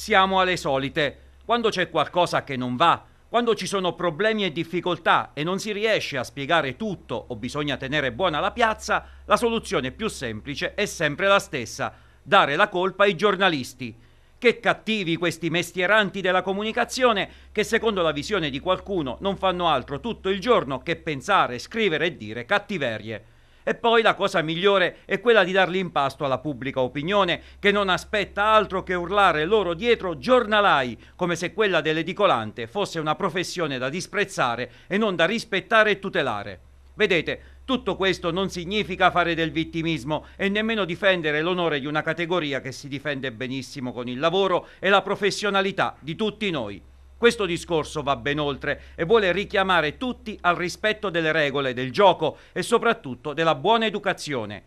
siamo alle solite. Quando c'è qualcosa che non va, quando ci sono problemi e difficoltà e non si riesce a spiegare tutto o bisogna tenere buona la piazza, la soluzione più semplice è sempre la stessa, dare la colpa ai giornalisti. Che cattivi questi mestieranti della comunicazione che secondo la visione di qualcuno non fanno altro tutto il giorno che pensare, scrivere e dire cattiverie. E poi la cosa migliore è quella di dar l'impasto alla pubblica opinione, che non aspetta altro che urlare loro dietro giornalai, come se quella dell'edicolante fosse una professione da disprezzare e non da rispettare e tutelare. Vedete, tutto questo non significa fare del vittimismo e nemmeno difendere l'onore di una categoria che si difende benissimo con il lavoro e la professionalità di tutti noi. Questo discorso va ben oltre e vuole richiamare tutti al rispetto delle regole del gioco e soprattutto della buona educazione.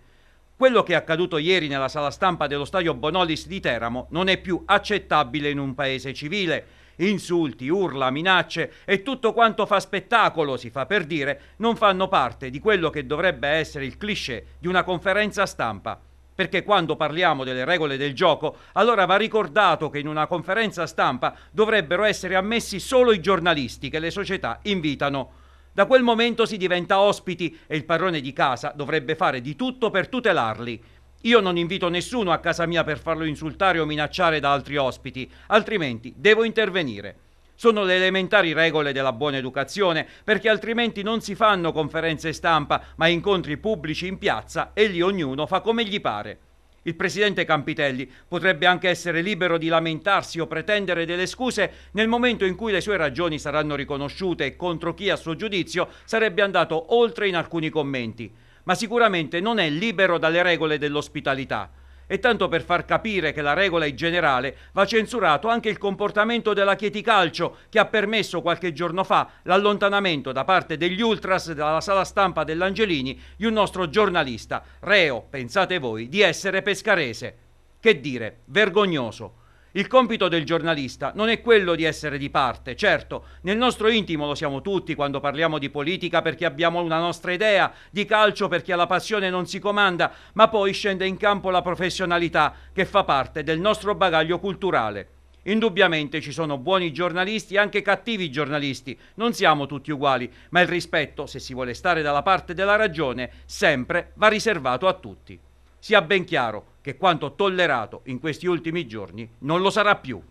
Quello che è accaduto ieri nella sala stampa dello stadio Bonolis di Teramo non è più accettabile in un paese civile. Insulti, urla, minacce e tutto quanto fa spettacolo, si fa per dire, non fanno parte di quello che dovrebbe essere il cliché di una conferenza stampa. Perché quando parliamo delle regole del gioco, allora va ricordato che in una conferenza stampa dovrebbero essere ammessi solo i giornalisti che le società invitano. Da quel momento si diventa ospiti e il padrone di casa dovrebbe fare di tutto per tutelarli. Io non invito nessuno a casa mia per farlo insultare o minacciare da altri ospiti, altrimenti devo intervenire. Sono le elementari regole della buona educazione, perché altrimenti non si fanno conferenze stampa, ma incontri pubblici in piazza e lì ognuno fa come gli pare. Il presidente Campitelli potrebbe anche essere libero di lamentarsi o pretendere delle scuse nel momento in cui le sue ragioni saranno riconosciute e contro chi a suo giudizio sarebbe andato oltre in alcuni commenti, ma sicuramente non è libero dalle regole dell'ospitalità. E tanto per far capire che la regola è generale, va censurato anche il comportamento della Chieti Calcio, che ha permesso qualche giorno fa l'allontanamento da parte degli ultras dalla sala stampa dell'Angelini di un nostro giornalista, reo, pensate voi, di essere pescarese. Che dire, vergognoso. Il compito del giornalista non è quello di essere di parte, certo, nel nostro intimo lo siamo tutti quando parliamo di politica perché abbiamo una nostra idea, di calcio perché alla passione non si comanda, ma poi scende in campo la professionalità che fa parte del nostro bagaglio culturale. Indubbiamente ci sono buoni giornalisti e anche cattivi giornalisti, non siamo tutti uguali, ma il rispetto, se si vuole stare dalla parte della ragione, sempre va riservato a tutti. Sia ben chiaro che quanto tollerato in questi ultimi giorni non lo sarà più.